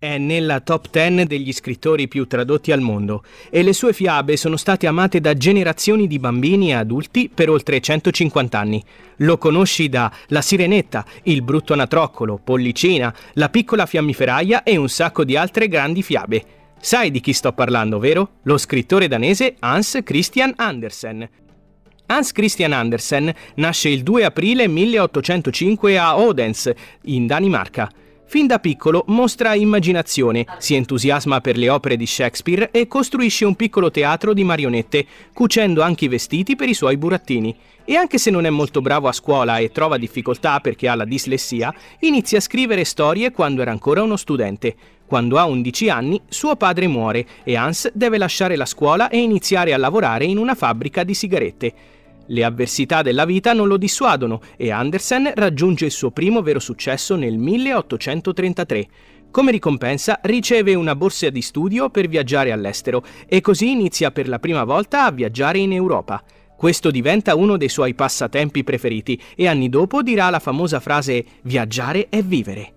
È nella top 10 degli scrittori più tradotti al mondo e le sue fiabe sono state amate da generazioni di bambini e adulti per oltre 150 anni. Lo conosci da La Sirenetta, Il Brutto Anatroccolo, Pollicina, La Piccola Fiammiferaia e un sacco di altre grandi fiabe. Sai di chi sto parlando, vero? Lo scrittore danese Hans Christian Andersen. Hans Christian Andersen nasce il 2 aprile 1805 a Odense, in Danimarca. Fin da piccolo mostra immaginazione, si entusiasma per le opere di Shakespeare e costruisce un piccolo teatro di marionette, cucendo anche i vestiti per i suoi burattini. E anche se non è molto bravo a scuola e trova difficoltà perché ha la dislessia, inizia a scrivere storie quando era ancora uno studente. Quando ha 11 anni, suo padre muore e Hans deve lasciare la scuola e iniziare a lavorare in una fabbrica di sigarette. Le avversità della vita non lo dissuadono e Andersen raggiunge il suo primo vero successo nel 1833. Come ricompensa riceve una borsa di studio per viaggiare all'estero e così inizia per la prima volta a viaggiare in Europa. Questo diventa uno dei suoi passatempi preferiti e anni dopo dirà la famosa frase Viaggiare è vivere.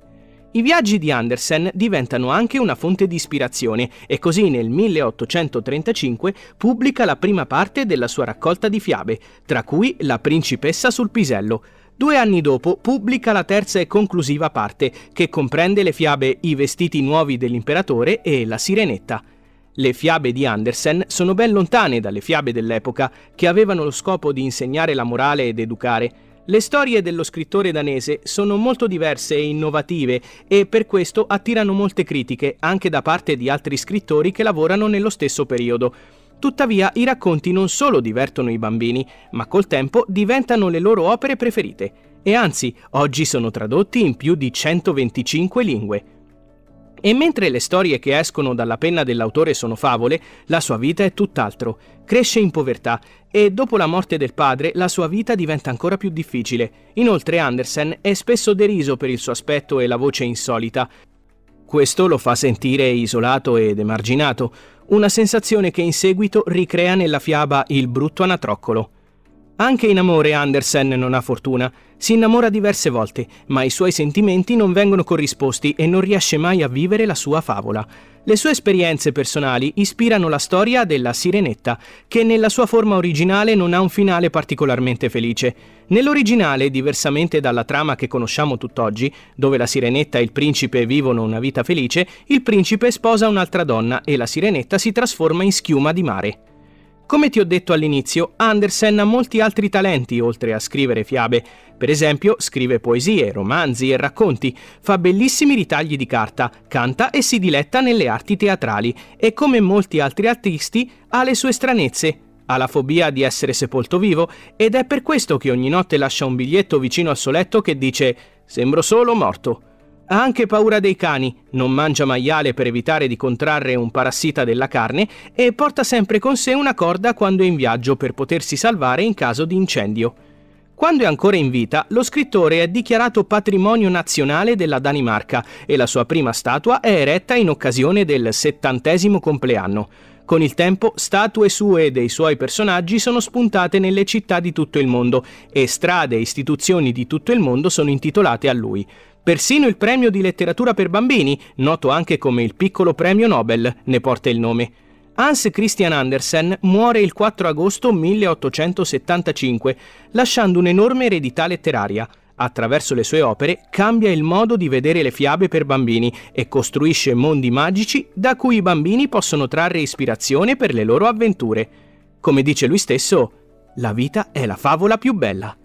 I viaggi di Andersen diventano anche una fonte di ispirazione e così nel 1835 pubblica la prima parte della sua raccolta di fiabe, tra cui La principessa sul pisello. Due anni dopo pubblica la terza e conclusiva parte, che comprende le fiabe I vestiti nuovi dell'imperatore e La sirenetta. Le fiabe di Andersen sono ben lontane dalle fiabe dell'epoca, che avevano lo scopo di insegnare la morale ed educare. Le storie dello scrittore danese sono molto diverse e innovative e per questo attirano molte critiche anche da parte di altri scrittori che lavorano nello stesso periodo. Tuttavia i racconti non solo divertono i bambini, ma col tempo diventano le loro opere preferite e anzi oggi sono tradotti in più di 125 lingue. E mentre le storie che escono dalla penna dell'autore sono favole, la sua vita è tutt'altro. Cresce in povertà e dopo la morte del padre la sua vita diventa ancora più difficile. Inoltre Andersen è spesso deriso per il suo aspetto e la voce insolita. Questo lo fa sentire isolato ed emarginato, una sensazione che in seguito ricrea nella fiaba Il brutto anatroccolo. Anche in amore Andersen non ha fortuna. Si innamora diverse volte, ma i suoi sentimenti non vengono corrisposti e non riesce mai a vivere la sua favola. Le sue esperienze personali ispirano la storia della Sirenetta, che nella sua forma originale non ha un finale particolarmente felice. Nell'originale, diversamente dalla trama che conosciamo tutt'oggi, dove la Sirenetta e il principe vivono una vita felice, il principe sposa un'altra donna e la Sirenetta si trasforma in schiuma di mare. Come ti ho detto all'inizio, Andersen ha molti altri talenti oltre a scrivere fiabe. Per esempio, scrive poesie, romanzi e racconti, fa bellissimi ritagli di carta, canta e si diletta nelle arti teatrali e come molti altri artisti ha le sue stranezze. Ha la fobia di essere sepolto vivo ed è per questo che ogni notte lascia un biglietto vicino al suo letto che dice «Sembro solo morto» ha anche paura dei cani, non mangia maiale per evitare di contrarre un parassita della carne e porta sempre con sé una corda quando è in viaggio per potersi salvare in caso di incendio. Quando è ancora in vita, lo scrittore è dichiarato patrimonio nazionale della Danimarca e la sua prima statua è eretta in occasione del settantesimo compleanno. Con il tempo, statue sue e dei suoi personaggi sono spuntate nelle città di tutto il mondo e strade e istituzioni di tutto il mondo sono intitolate a lui. Persino il premio di letteratura per bambini, noto anche come il piccolo premio Nobel, ne porta il nome. Hans Christian Andersen muore il 4 agosto 1875, lasciando un'enorme eredità letteraria. Attraverso le sue opere cambia il modo di vedere le fiabe per bambini e costruisce mondi magici da cui i bambini possono trarre ispirazione per le loro avventure. Come dice lui stesso, la vita è la favola più bella.